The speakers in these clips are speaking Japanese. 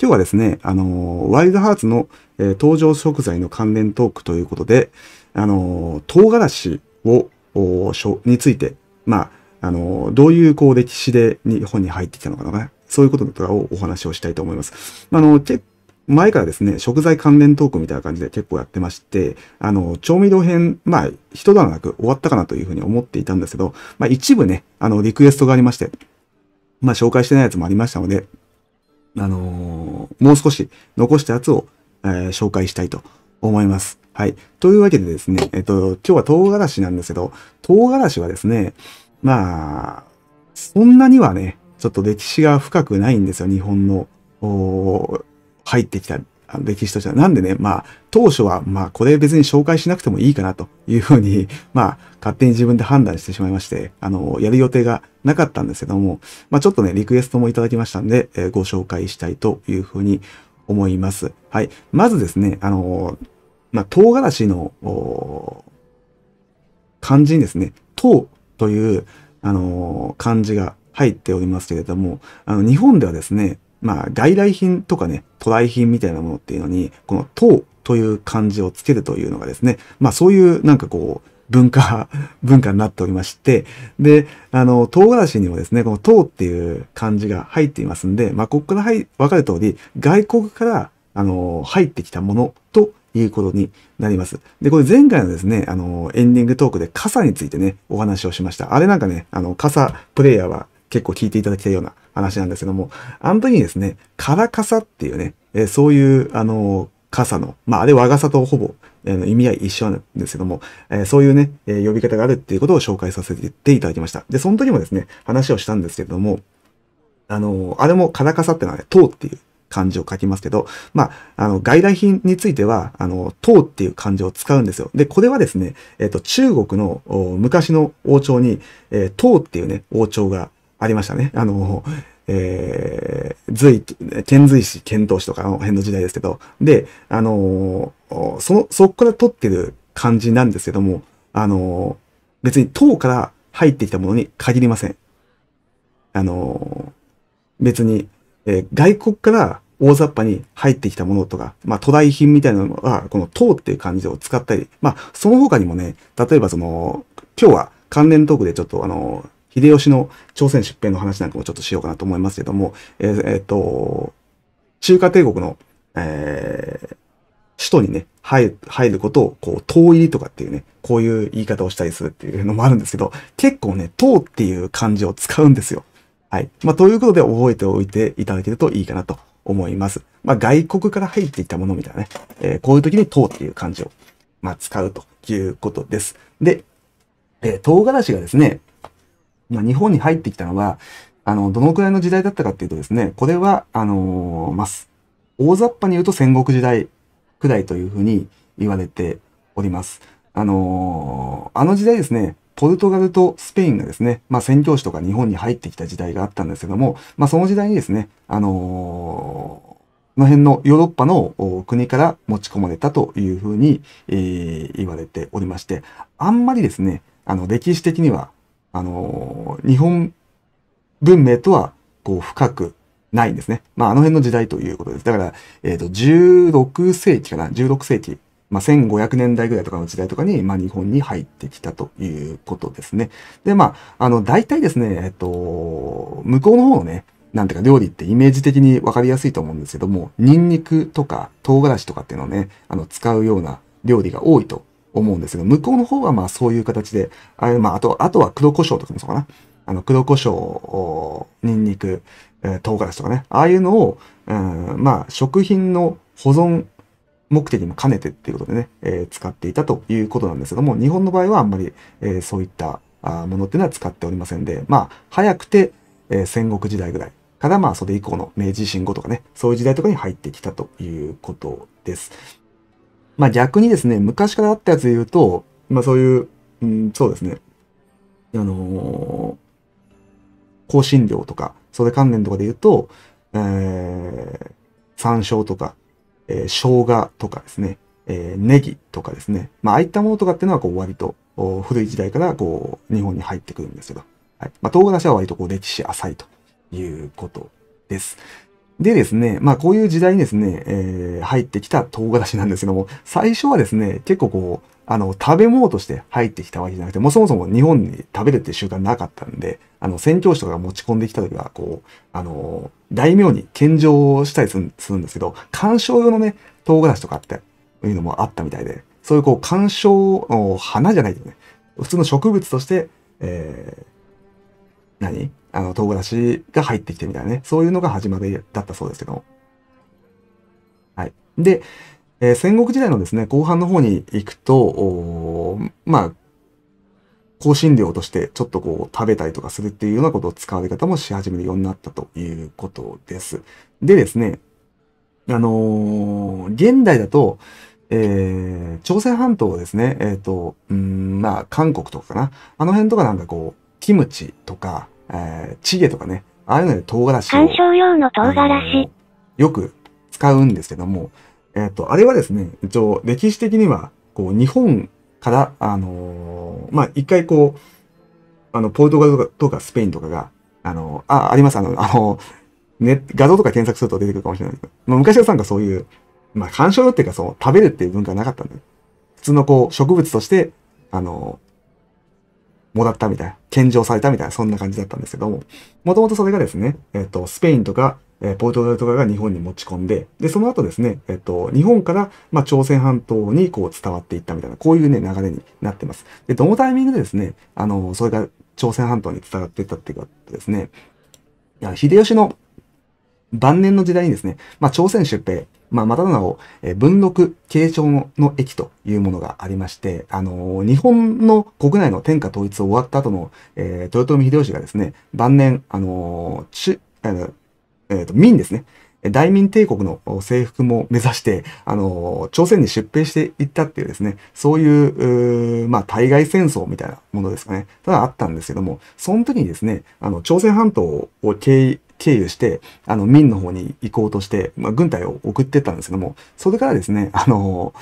今日はですね、あのワイルドハーツの、えー、登場食材の関連トークということで、あの唐辛子をおしょについて、まあ、あのどういうこう歴史で日本に入ってきたのかな、ね、そういうこととかをお話をしたいと思います。あの結前からですね、食材関連トークみたいな感じで結構やってまして、あの、調味料編、まあ、一段く終わったかなというふうに思っていたんですけど、まあ、一部ね、あの、リクエストがありまして、まあ、紹介してないやつもありましたので、あのーもう少し残したやつを、えー、紹介したいと思います。はい。というわけでですね、えっと、今日は唐辛子なんですけど、唐辛子はですね、まあ、そんなにはね、ちょっと歴史が深くないんですよ、日本の、入ってきた歴史としては。なんでね、まあ、当初は、まあ、これ別に紹介しなくてもいいかなというふうに、まあ、勝手に自分で判断してしまいまして、あの、やる予定がなかったんですけども、まあ、ちょっとね、リクエストもいただきましたんで、えー、ご紹介したいというふうに思います。はい。まずですね、あの、まあ、唐辛子の、漢字にですね、唐という、あの、漢字が入っておりますけれども、あの、日本ではですね、まあ、外来品とかね、渡来品みたいなものっていうのに、この唐という漢字をつけるというのがですね、まあそういうなんかこう、文化、文化になっておりまして、で、あの、唐辛子にもですね、この唐っていう漢字が入っていますんで、まあ、ここからはい、わかる通り、外国から、あの、入ってきたものということになります。で、これ前回のですね、あの、エンディングトークで傘についてね、お話をしました。あれなんかね、あの、傘プレイヤーは結構聞いていただきたいような話なんですけども、あの時にですね、カサっていうね、えー、そういう、あの傘の、まあ、あれ和傘とほぼ、えー、意味合い一緒なんですけども、えー、そういうね、えー、呼び方があるっていうことを紹介させていただきました。で、その時もですね、話をしたんですけれども、あのあれもカサってのはね、塔っていう漢字を書きますけど、まあ、あの、外来品については、あの、塔っていう漢字を使うんですよ。で、これはですね、えっ、ー、と、中国の昔の王朝に、えー、っていうね、王朝がありましたね。あの、えー、隋、遣隋使、遣唐使とかの辺の時代ですけど、で、あのそそこから取ってる感じなんですけども、あの別に唐から入ってきたものに限りません。あの別に、えー、外国から大雑把に入ってきたものとか、まあ、渡来品みたいなのは、この唐っていう漢字を使ったり、まあ、その他にもね、例えばその、今日は関連トークでちょっとあの秀吉の朝鮮出兵の話なんかもちょっとしようかなと思いますけども、えっ、ーえー、と、中華帝国の、えー、首都にね、入ることを、こう、党入りとかっていうね、こういう言い方をしたりするっていうのもあるんですけど、結構ね、党っていう漢字を使うんですよ。はい。まあ、ということで覚えておいていただけるといいかなと思います。まあ、外国から入っていったものみたいなね、えー、こういう時に党っていう漢字を、まあ、使うということです。で、えー、唐辛子がですね、まあ、日本に入ってきたのは、あの、どのくらいの時代だったかっていうとですね、これは、あのー、まあ、大雑把に言うと戦国時代くらいというふうに言われております。あのー、あの時代ですね、ポルトガルとスペインがですね、まあ、宣教師とか日本に入ってきた時代があったんですけども、まあ、その時代にですね、あのーこの辺のヨーロッパの国から持ち込まれたというふうに、えー、言われておりまして、あんまりですね、あの歴史的にはあのー、日本文明とは、こう、深くないんですね。まあ、あの辺の時代ということです。だから、えっ、ー、と、16世紀かな ?16 世紀。まあ、1500年代ぐらいとかの時代とかに、まあ、日本に入ってきたということですね。で、まあ、あの、大体ですね、えっと、向こうの方のね、なんていうか料理ってイメージ的にわかりやすいと思うんですけども、ニンニクとか唐辛子とかっていうのをね、あの、使うような料理が多いと思うんですけど、向こうの方はまあそういう形で、あまあ、あと、あとは黒胡椒とかもそうかな。あの、黒胡椒、ニンニク、えー、唐辛子とかね。ああいうのを、うん、まあ、食品の保存目的も兼ねてっていうことでね、えー、使っていたということなんですけども、日本の場合はあんまり、えー、そういったものっていうのは使っておりませんで、まあ、早くて、えー、戦国時代ぐらいから、まあ、それ以降の明治維新後とかね、そういう時代とかに入ってきたということです。まあ逆にですね、昔からあったやつで言うと、まあそういう、うん、そうですね、あのー、香辛料とか、それ関連とかで言うと、えー、山椒とか、えー、生姜とかですね、えー、ネギとかですね、まあああいったものとかっていうのはこう割と古い時代からこう日本に入ってくるんですけど、はい。まあ唐辛子は割とこう歴史浅いということです。でですね、まあこういう時代にですね、えー、入ってきた唐辛子なんですけども、最初はですね、結構こう、あの、食べ物として入ってきたわけじゃなくて、もうそもそも日本に食べるっていう習慣なかったんで、あの、宣教師とかが持ち込んできた時は、こう、あの、大名に献上したりするんですけど、干賞用のね、唐辛子とかっていうのもあったみたいで、そういうこう、干賞の花じゃないけどね、普通の植物として、えー、何あの、唐辛子が入ってきてみたいなね。そういうのが始まりだったそうですけどはい。で、えー、戦国時代のですね、後半の方に行くと、まあ、香辛料としてちょっとこう食べたりとかするっていうようなことを使われ方もし始めるようになったということです。でですね、あのー、現代だと、えー、朝鮮半島ですね、えっ、ー、と、うん、まあ、韓国とかかな。あの辺とかなんかこう、キムチとか、えー、チゲとかね、ああいうので唐辛子を。観賞用の唐辛子。よく使うんですけども、えっ、ー、と、あれはですね、一応歴史的には、こう、日本から、あのー、まあ、一回こう、あの、ポルトガルとかスペインとかが、あのー、あ、あります、あの、あの、ね、画像とか検索すると出てくるかもしれないけど、まあ、昔はなんかそういう、まあ、鑑賞っていうか、そう、食べるっていう文化なかったんで、普通のこう、植物として、あのもらったみたいな、献上されたみたいな、そんな感じだったんですけども、もともとそれがですね、えっ、と、スペインとか、えー、ポルトガルとかが日本に持ち込んで、で、その後ですね、えっと、日本から、まあ、朝鮮半島にこう伝わっていったみたいな、こういうね、流れになってます。で、どのタイミングでですね、あの、それが朝鮮半島に伝わっていったっていうかですね、いや、秀吉の晩年の時代にですね、まあ、朝鮮出兵まあ、またなお、えー、文禄継承の駅というものがありまして、あのー、日本の国内の天下統一を終わった後の、えー、豊臣秀吉がですね、晩年、あのー、あの、えっ、と、民ですね。大民帝国の征服も目指して、あの、朝鮮に出兵していったっていうですね、そういう、まあ、対外戦争みたいなものですかね、ただあったんですけども、その時にですね、あの、朝鮮半島を経経由して、あの、民の方に行こうとして、まあ、軍隊を送ってったんですけども、それからですね、あの、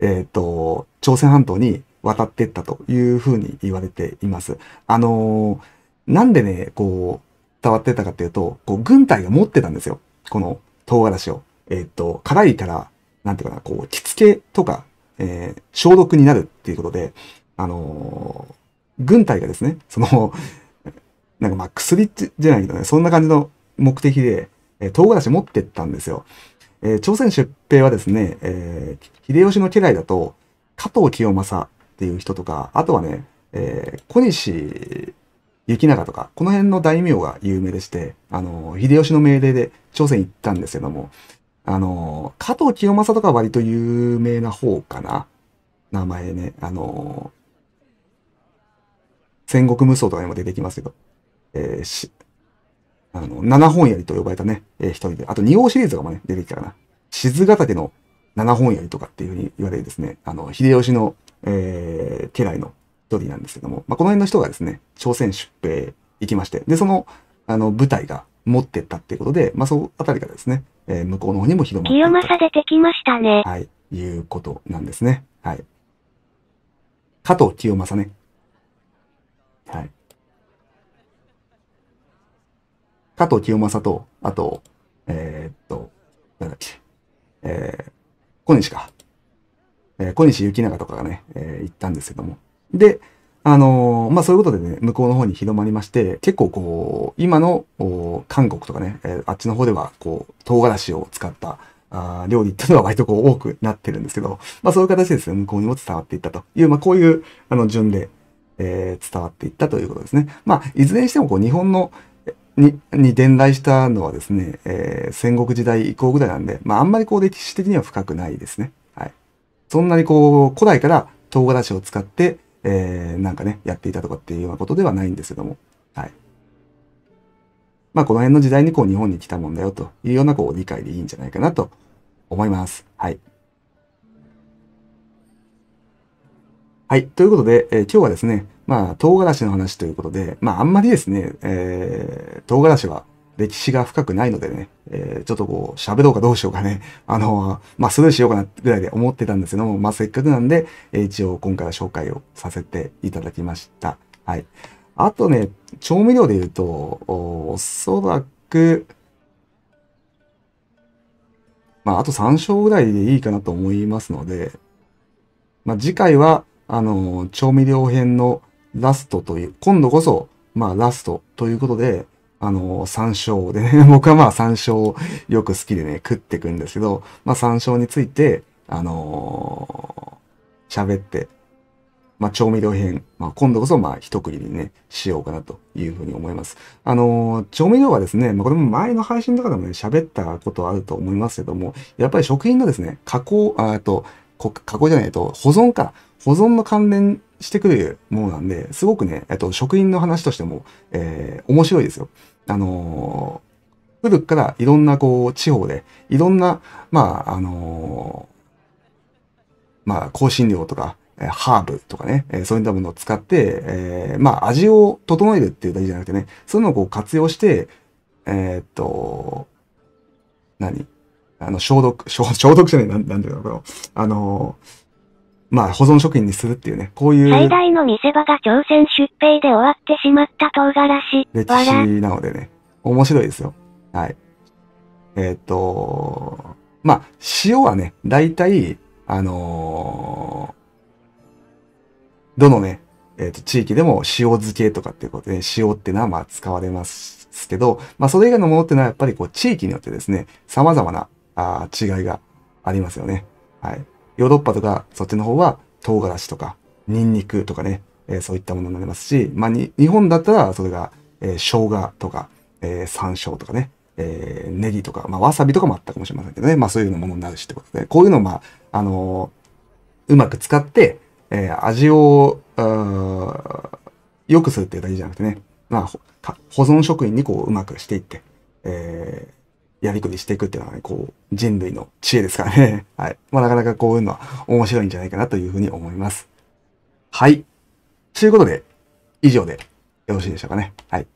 えっ、ー、と、朝鮮半島に渡ってったというふうに言われています。あの、なんでね、こう、伝わってたかっていうと、こう、軍隊が持ってたんですよ。この唐辛子を。えっ、ー、と、辛いから、なんていうかな、こう、着付けとか、えー、消毒になるっていうことで、あのー、軍隊がですね、そのなんかまあ薬じゃないけどね、そんな感じの目的で、えー、唐辛子持ってったんですよ。えー、朝鮮出兵はですね、えー、秀吉の家来だと、加藤清正っていう人とか、あとはね、えー、小西雪長とか、この辺の大名が有名でして、あのー、秀吉の命令で朝鮮行ったんですけども、あのー、加藤清正とか割と有名な方かな。名前ね、あのー、戦国無双とかにも出てきますけど。えー、し、あの、七本槍と呼ばれたね、えー、一人で、あと二王シリーズがもね、出てきたかな。静ヶ岳の七本槍とかっていうふうに言われるですね、あの、秀吉の、えー、家来の一人なんですけども、まあ、この辺の人がですね、朝鮮出兵行きまして、で、その、あの、部隊が持ってったっていうことで、まあ、そのあたりからですね、えー、向こうの方にも広まっいっ清正出てきましたね。はい、いうことなんですね。はい。加藤清正ね。加藤清正と、あと、えー、っと、なんだっけ、えー、小西か。えー、小西行長とかがね、えー、行ったんですけども。で、あのー、まあ、そういうことでね、向こうの方に広まりまして、結構こう、今の、韓国とかね、えー、あっちの方では、こう、唐辛子を使った、あ料理っていうのは割とこう多くなってるんですけど、まあそういう形でですね、向こうにも伝わっていったという、まあこういう、あの、順で、えー、伝わっていったということですね。まあ、いずれにしてもこう、日本の、にに伝来したのはですね、えー、戦国時代以降ぐらいなんで、まあ、あんまりこう歴史的には深くないですね。はい。そんなにこう、古代から唐辛子を使って、えー、なんかね、やっていたとかっていうようなことではないんですけども、はい。まあ、この辺の時代にこう、日本に来たもんだよというようなこう、理解でいいんじゃないかなと思います。はい。はい。ということで、えー、今日はですね、まあ、唐辛子の話ということで、まあ、あんまりですね、えー、唐辛子は歴史が深くないのでね、えー、ちょっとこう、喋ろうかどうしようかね、あのー、まあ、スルーしようかなぐらいで思ってたんですけども、まあ、せっかくなんで、えー、一応今回は紹介をさせていただきました。はい。あとね、調味料で言うと、おそらく、まあ、あと3章ぐらいでいいかなと思いますので、まあ、次回は、あの、調味料編のラストという、今度こそ、まあラストということで、あの、山椒でね、僕はまあ山椒をよく好きでね、食っていくんですけど、まあ山椒について、あのー、喋って、まあ調味料編、まあ今度こそまあ一区切りにね、しようかなというふうに思います。あのー、調味料はですね、まあこれも前の配信とかでもね、喋ったことあると思いますけども、やっぱり食品のですね、加工、あと、加工じゃないと、保存か、保存の関連してくるものなんで、すごくね、えっと、職員の話としても、えー、面白いですよ。あのー、古くからいろんなこう、地方で、いろんな、まあ、あのー、まあ、香辛料とか、えハーブとかね、えそういったものを使って、えまあ、味を整えるっていうだけじゃなくてね、そういうのをこう活用して、えっと、何あの、消毒、消消毒じゃない、なんなんていうのかな。あのー、まあ、保存食品にするっていうね、こういう。最大の見せ場が朝鮮出兵で終わってしまった唐辛子。歴史なのでね、面白いですよ。はい。えっ、と、まあ、塩はね、大体、あのー、どのね、えっ、ー、と、地域でも塩漬けとかっていうことで、塩っていうのはまあ使われますけど、まあそれ以外のものっていうのはやっぱりこう地域によってですね、様々なあ違いがありますよね。はい。ヨーロッパとかそっちの方は唐辛子とかニンニクとかね、えー、そういったものになりますし、まあ、日本だったらそれが、えー、生姜とか、えー、山椒とかね、えー、ネギとか、まあ、わさびとかもあったかもしれませんけどね、まあ、そういうものになるしってことで、こういうのを、まあ、あのー、うまく使って、えー、味を、良くするっていうだけじゃなくてね、まあ、保存食品にこう、うまくしていって、えー、やりくりしていくっていうのはね、こう、人類の知恵ですからね。はい。まあ、なかなかこういうのは面白いんじゃないかなというふうに思います。はい。ということで、以上でよろしいでしょうかね。はい。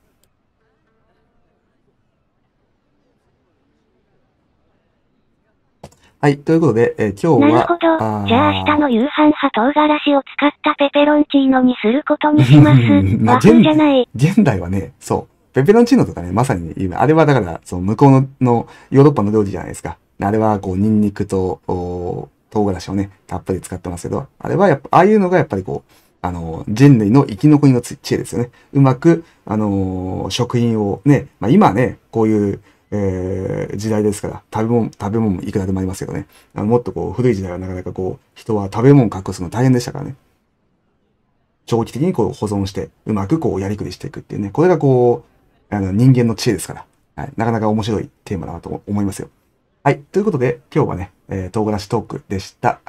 はい。ということで、えー、今日は。なるほど。じゃあ明日の夕飯は唐辛子を使ったペペロンチーノにすることにします。まあ、じゃない。現代はね、そう。ペペロンチーノとかね、まさに今、あれはだから、その向こうののヨーロッパの料理じゃないですか。あれはこう、ニンニクと、唐辛子をね、たっぷり使ってますけど、あれはやっぱ、ああいうのがやっぱりこう、あの、人類の生き残りの知恵ですよね。うまく、あのー、食品をね、まあ今ね、こういう、えー、時代ですから、食べ物、食べ物もいくらでもありますけどね。あのもっとこう、古い時代はなかなかこう、人は食べ物を隠すの大変でしたからね。長期的にこう保存して、うまくこうやりくりしていくっていうね。これがこう、あの人間の知恵ですから、はい、なかなか面白いテーマだなと思いますよ。はい。ということで、今日はね、えー、唐辛子トークでした。